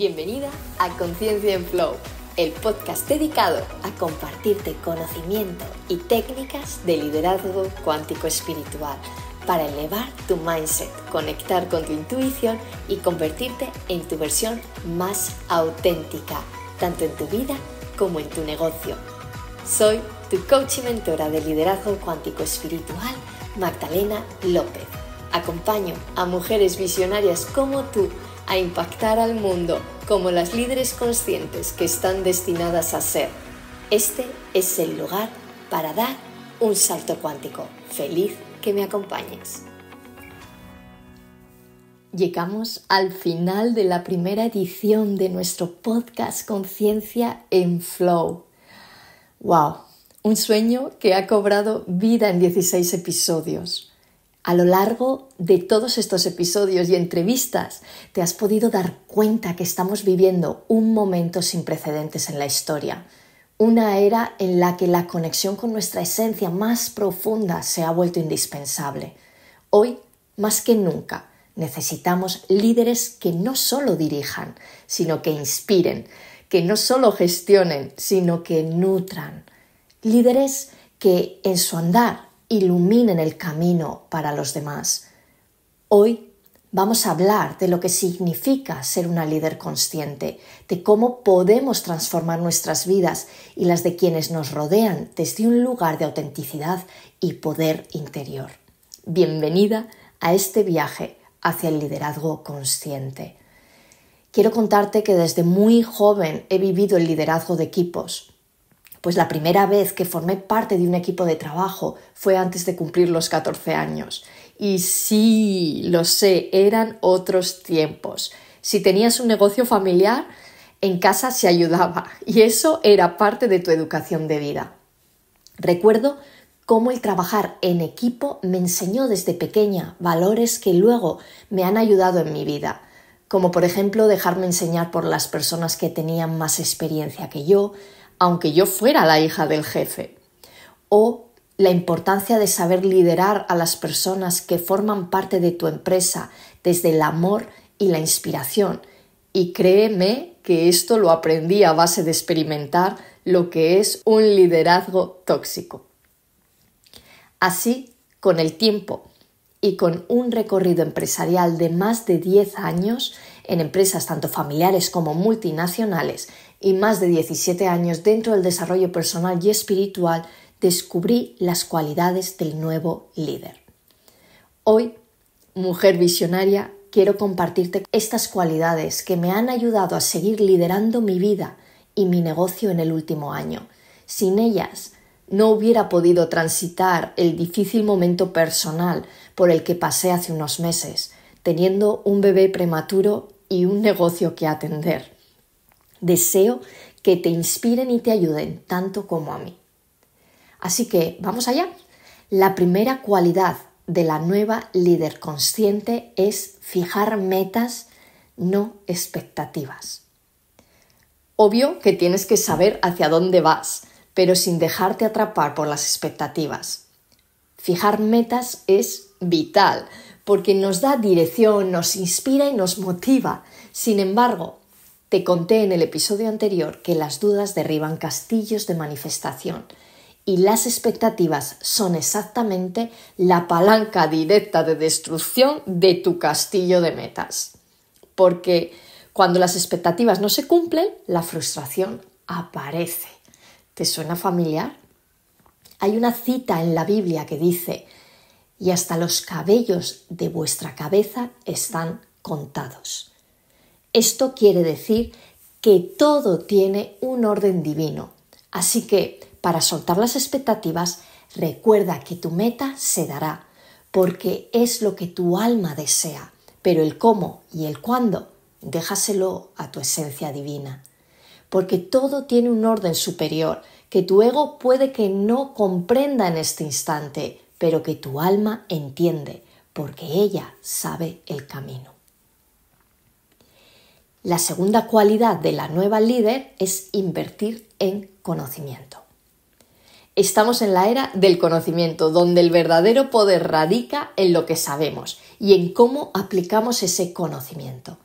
Bienvenida a Conciencia en Flow, el podcast dedicado a compartirte conocimiento y técnicas de liderazgo cuántico espiritual para elevar tu mindset, conectar con tu intuición y convertirte en tu versión más auténtica, tanto en tu vida como en tu negocio. Soy tu coach y mentora de liderazgo cuántico espiritual, Magdalena López. Acompaño a mujeres visionarias como tú a impactar al mundo como las líderes conscientes que están destinadas a ser. Este es el lugar para dar un salto cuántico. Feliz que me acompañes. Llegamos al final de la primera edición de nuestro podcast Conciencia en Flow. ¡Wow! Un sueño que ha cobrado vida en 16 episodios. A lo largo de todos estos episodios y entrevistas te has podido dar cuenta que estamos viviendo un momento sin precedentes en la historia, una era en la que la conexión con nuestra esencia más profunda se ha vuelto indispensable. Hoy, más que nunca, necesitamos líderes que no solo dirijan, sino que inspiren, que no solo gestionen, sino que nutran. Líderes que en su andar iluminen el camino para los demás. Hoy vamos a hablar de lo que significa ser una líder consciente, de cómo podemos transformar nuestras vidas y las de quienes nos rodean desde un lugar de autenticidad y poder interior. Bienvenida a este viaje hacia el liderazgo consciente. Quiero contarte que desde muy joven he vivido el liderazgo de equipos. Pues la primera vez que formé parte de un equipo de trabajo fue antes de cumplir los 14 años. Y sí, lo sé, eran otros tiempos. Si tenías un negocio familiar, en casa se ayudaba y eso era parte de tu educación de vida. Recuerdo cómo el trabajar en equipo me enseñó desde pequeña valores que luego me han ayudado en mi vida, como por ejemplo dejarme enseñar por las personas que tenían más experiencia que yo, aunque yo fuera la hija del jefe. O la importancia de saber liderar a las personas que forman parte de tu empresa desde el amor y la inspiración. Y créeme que esto lo aprendí a base de experimentar lo que es un liderazgo tóxico. Así, con el tiempo y con un recorrido empresarial de más de 10 años en empresas tanto familiares como multinacionales, y más de 17 años dentro del desarrollo personal y espiritual, descubrí las cualidades del nuevo líder. Hoy, mujer visionaria, quiero compartirte estas cualidades que me han ayudado a seguir liderando mi vida y mi negocio en el último año. Sin ellas, no hubiera podido transitar el difícil momento personal por el que pasé hace unos meses, teniendo un bebé prematuro y un negocio que atender. Deseo que te inspiren y te ayuden tanto como a mí. Así que vamos allá. La primera cualidad de la nueva líder consciente es fijar metas, no expectativas. Obvio que tienes que saber hacia dónde vas, pero sin dejarte atrapar por las expectativas. Fijar metas es vital, porque nos da dirección, nos inspira y nos motiva. Sin embargo, te conté en el episodio anterior que las dudas derriban castillos de manifestación y las expectativas son exactamente la palanca directa de destrucción de tu castillo de metas. Porque cuando las expectativas no se cumplen, la frustración aparece. ¿Te suena familiar? Hay una cita en la Biblia que dice, y hasta los cabellos de vuestra cabeza están contados. Esto quiere decir que todo tiene un orden divino. Así que, para soltar las expectativas, recuerda que tu meta se dará, porque es lo que tu alma desea, pero el cómo y el cuándo, déjaselo a tu esencia divina. Porque todo tiene un orden superior que tu ego puede que no comprenda en este instante, pero que tu alma entiende, porque ella sabe el camino. La segunda cualidad de la nueva líder es invertir en conocimiento. Estamos en la era del conocimiento, donde el verdadero poder radica en lo que sabemos y en cómo aplicamos ese conocimiento.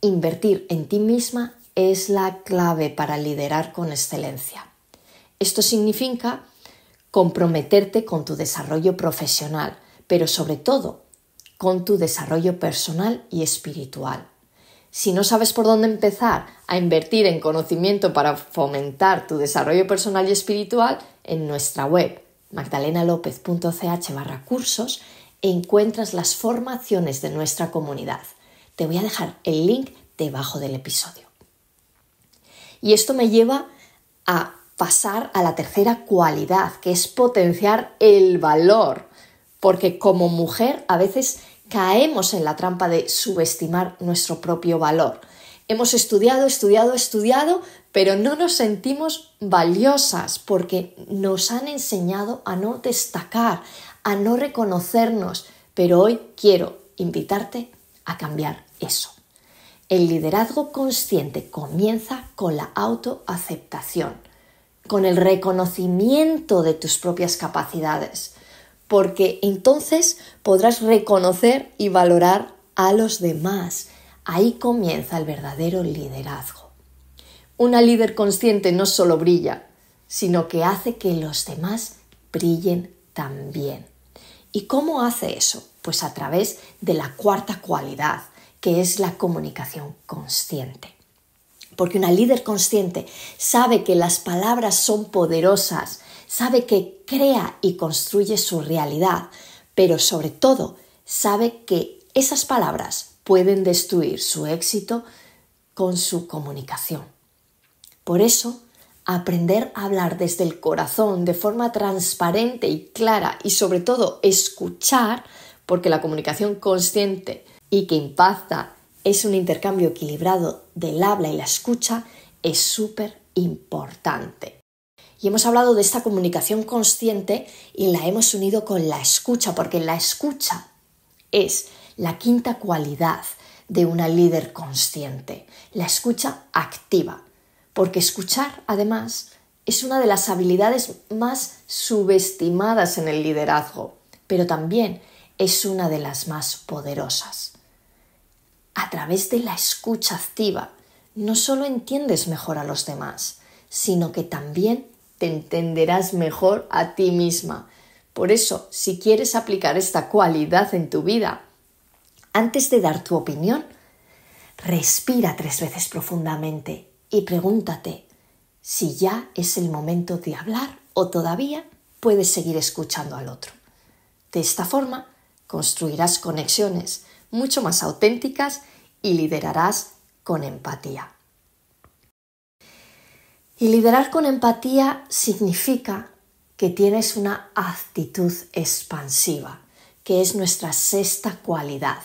Invertir en ti misma es la clave para liderar con excelencia. Esto significa comprometerte con tu desarrollo profesional, pero sobre todo con tu desarrollo personal y espiritual. Si no sabes por dónde empezar a invertir en conocimiento para fomentar tu desarrollo personal y espiritual, en nuestra web magdalenalopez.ch barra cursos encuentras las formaciones de nuestra comunidad. Te voy a dejar el link debajo del episodio. Y esto me lleva a pasar a la tercera cualidad, que es potenciar el valor, porque como mujer a veces caemos en la trampa de subestimar nuestro propio valor. Hemos estudiado, estudiado, estudiado, pero no nos sentimos valiosas porque nos han enseñado a no destacar, a no reconocernos, pero hoy quiero invitarte a cambiar eso. El liderazgo consciente comienza con la autoaceptación, con el reconocimiento de tus propias capacidades, porque entonces podrás reconocer y valorar a los demás. Ahí comienza el verdadero liderazgo. Una líder consciente no solo brilla, sino que hace que los demás brillen también. ¿Y cómo hace eso? Pues a través de la cuarta cualidad, que es la comunicación consciente. Porque una líder consciente sabe que las palabras son poderosas, sabe que crea y construye su realidad, pero sobre todo sabe que esas palabras pueden destruir su éxito con su comunicación. Por eso, aprender a hablar desde el corazón de forma transparente y clara y sobre todo escuchar, porque la comunicación consciente y que impacta es un intercambio equilibrado del habla y la escucha, es súper importante. Y hemos hablado de esta comunicación consciente y la hemos unido con la escucha, porque la escucha es la quinta cualidad de una líder consciente, la escucha activa, porque escuchar además es una de las habilidades más subestimadas en el liderazgo, pero también es una de las más poderosas. A través de la escucha activa, no solo entiendes mejor a los demás, sino que también te entenderás mejor a ti misma. Por eso, si quieres aplicar esta cualidad en tu vida, antes de dar tu opinión, respira tres veces profundamente y pregúntate si ya es el momento de hablar o todavía puedes seguir escuchando al otro. De esta forma, construirás conexiones mucho más auténticas y liderarás con empatía. Y liderar con empatía significa que tienes una actitud expansiva, que es nuestra sexta cualidad.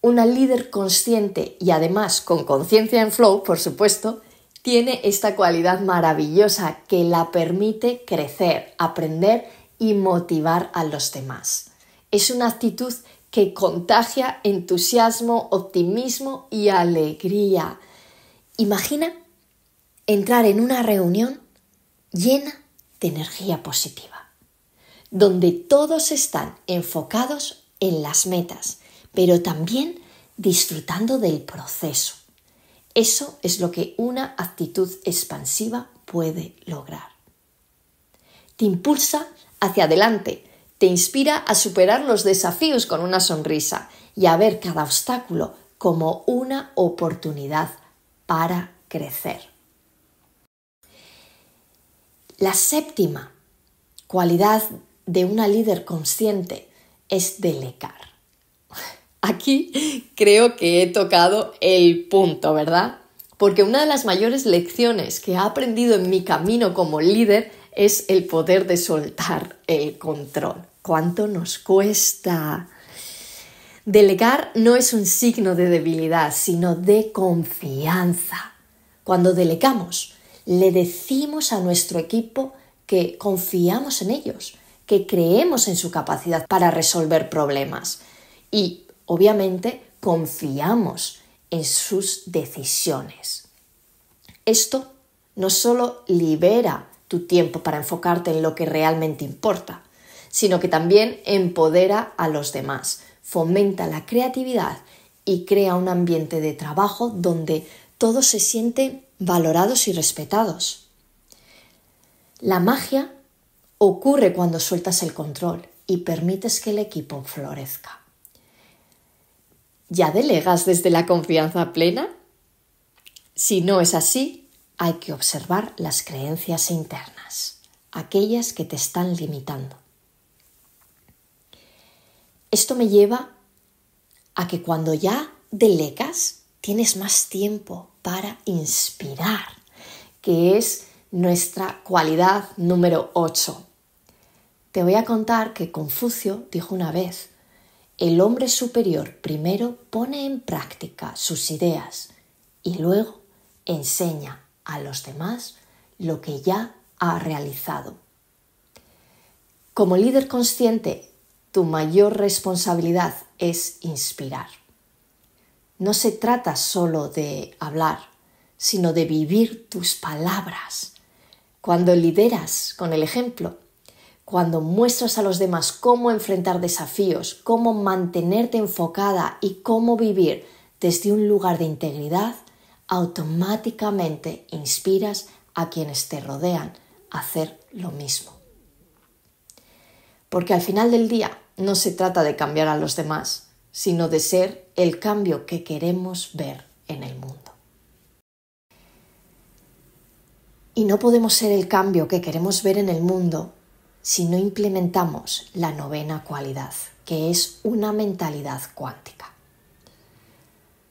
Una líder consciente y además con conciencia en flow, por supuesto, tiene esta cualidad maravillosa que la permite crecer, aprender y motivar a los demás. Es una actitud que contagia entusiasmo, optimismo y alegría. Imagina entrar en una reunión llena de energía positiva, donde todos están enfocados en las metas, pero también disfrutando del proceso. Eso es lo que una actitud expansiva puede lograr. Te impulsa hacia adelante, te inspira a superar los desafíos con una sonrisa y a ver cada obstáculo como una oportunidad para crecer. La séptima cualidad de una líder consciente es delegar. Aquí creo que he tocado el punto, ¿verdad? Porque una de las mayores lecciones que he aprendido en mi camino como líder es el poder de soltar el control. ¿Cuánto nos cuesta? Delegar no es un signo de debilidad, sino de confianza. Cuando delegamos, le decimos a nuestro equipo que confiamos en ellos, que creemos en su capacidad para resolver problemas y, obviamente, confiamos en sus decisiones. Esto no solo libera tu tiempo para enfocarte en lo que realmente importa, sino que también empodera a los demás, fomenta la creatividad y crea un ambiente de trabajo donde todo se siente valorados y respetados. La magia ocurre cuando sueltas el control y permites que el equipo florezca. ¿Ya delegas desde la confianza plena? Si no es así, hay que observar las creencias internas, aquellas que te están limitando. Esto me lleva a que cuando ya delegas, tienes más tiempo para inspirar, que es nuestra cualidad número 8. Te voy a contar que Confucio dijo una vez, el hombre superior primero pone en práctica sus ideas y luego enseña a los demás lo que ya ha realizado. Como líder consciente, tu mayor responsabilidad es inspirar. No se trata solo de hablar, sino de vivir tus palabras. Cuando lideras con el ejemplo, cuando muestras a los demás cómo enfrentar desafíos, cómo mantenerte enfocada y cómo vivir desde un lugar de integridad, automáticamente inspiras a quienes te rodean a hacer lo mismo. Porque al final del día no se trata de cambiar a los demás, sino de ser el cambio que queremos ver en el mundo. Y no podemos ser el cambio que queremos ver en el mundo si no implementamos la novena cualidad, que es una mentalidad cuántica.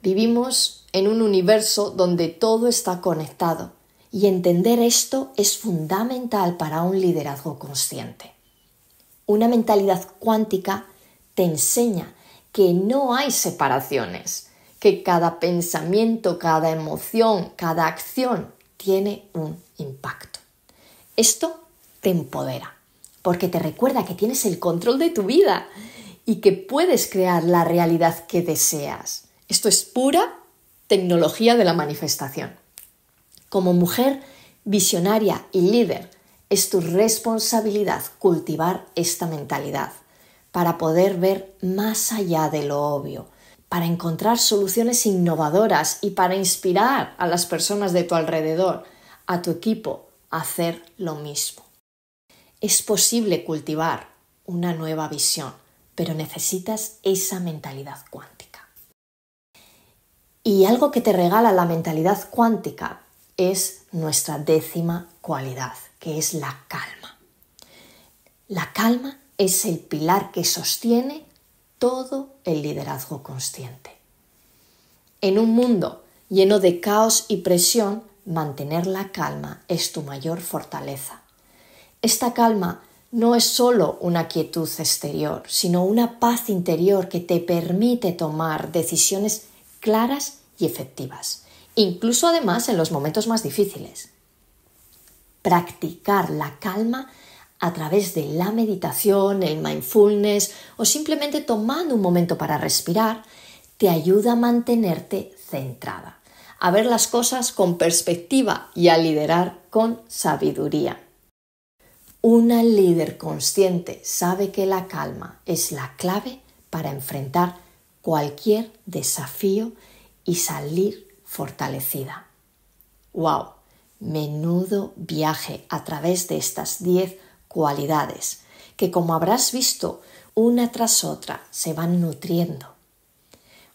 Vivimos en un universo donde todo está conectado y entender esto es fundamental para un liderazgo consciente. Una mentalidad cuántica te enseña que no hay separaciones, que cada pensamiento, cada emoción, cada acción tiene un impacto. Esto te empodera, porque te recuerda que tienes el control de tu vida y que puedes crear la realidad que deseas. Esto es pura tecnología de la manifestación. Como mujer visionaria y líder, es tu responsabilidad cultivar esta mentalidad para poder ver más allá de lo obvio, para encontrar soluciones innovadoras y para inspirar a las personas de tu alrededor, a tu equipo, a hacer lo mismo. Es posible cultivar una nueva visión, pero necesitas esa mentalidad cuántica. Y algo que te regala la mentalidad cuántica es nuestra décima cualidad, que es la calma. La calma es el pilar que sostiene todo el liderazgo consciente. En un mundo lleno de caos y presión, mantener la calma es tu mayor fortaleza. Esta calma no es solo una quietud exterior, sino una paz interior que te permite tomar decisiones claras y efectivas, incluso además en los momentos más difíciles. Practicar la calma a través de la meditación, el mindfulness o simplemente tomando un momento para respirar, te ayuda a mantenerte centrada, a ver las cosas con perspectiva y a liderar con sabiduría. Una líder consciente sabe que la calma es la clave para enfrentar cualquier desafío y salir fortalecida. ¡Wow! Menudo viaje a través de estas 10 cualidades, que como habrás visto, una tras otra se van nutriendo.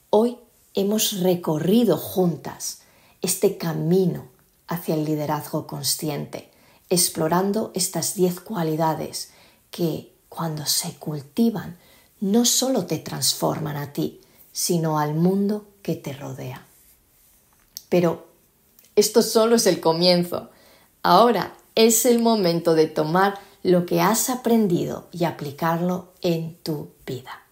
Hoy hemos recorrido juntas este camino hacia el liderazgo consciente, explorando estas diez cualidades que cuando se cultivan no solo te transforman a ti, sino al mundo que te rodea. Pero esto solo es el comienzo. Ahora es el momento de tomar lo que has aprendido y aplicarlo en tu vida.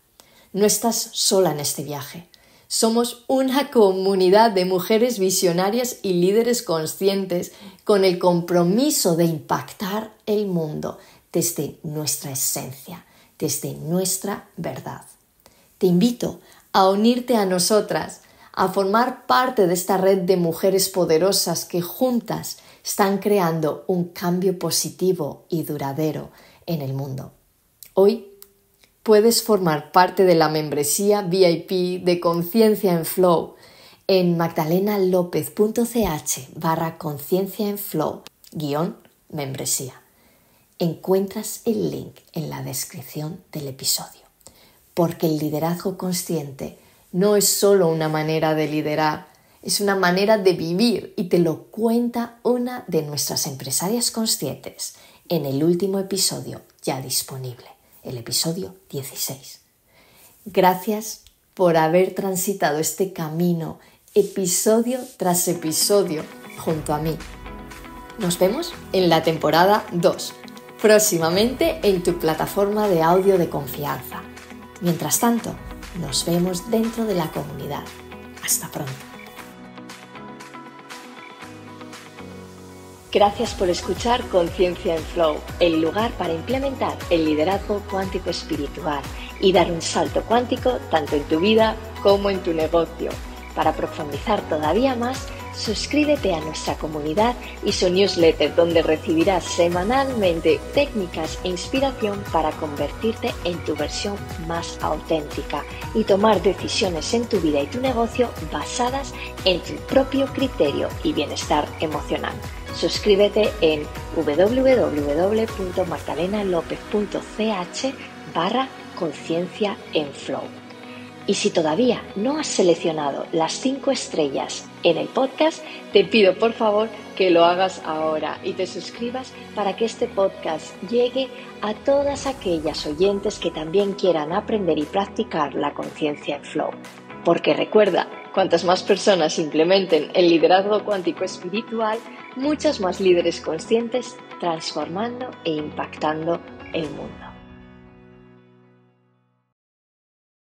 No estás sola en este viaje. Somos una comunidad de mujeres visionarias y líderes conscientes con el compromiso de impactar el mundo desde nuestra esencia, desde nuestra verdad. Te invito a unirte a nosotras, a formar parte de esta red de mujeres poderosas que juntas están creando un cambio positivo y duradero en el mundo. Hoy puedes formar parte de la membresía VIP de Conciencia en Flow en magdalenalopez.ch barra conciencia en flow membresía. Encuentras el link en la descripción del episodio, porque el liderazgo consciente no es solo una manera de liderar, es una manera de vivir y te lo cuenta una de nuestras empresarias conscientes en el último episodio ya disponible, el episodio 16. Gracias por haber transitado este camino episodio tras episodio junto a mí. Nos vemos en la temporada 2, próximamente en tu plataforma de audio de confianza. Mientras tanto, nos vemos dentro de la comunidad. Hasta pronto. Gracias por escuchar Conciencia en Flow, el lugar para implementar el liderazgo cuántico espiritual y dar un salto cuántico tanto en tu vida como en tu negocio. Para profundizar todavía más, Suscríbete a nuestra comunidad y su newsletter donde recibirás semanalmente técnicas e inspiración para convertirte en tu versión más auténtica y tomar decisiones en tu vida y tu negocio basadas en tu propio criterio y bienestar emocional. Suscríbete en www.martalenalopez.ch barra conciencia en flow. Y si todavía no has seleccionado las cinco estrellas en el podcast, te pido por favor que lo hagas ahora y te suscribas para que este podcast llegue a todas aquellas oyentes que también quieran aprender y practicar la conciencia en flow. Porque recuerda, cuantas más personas implementen el liderazgo cuántico espiritual, muchas más líderes conscientes transformando e impactando el mundo.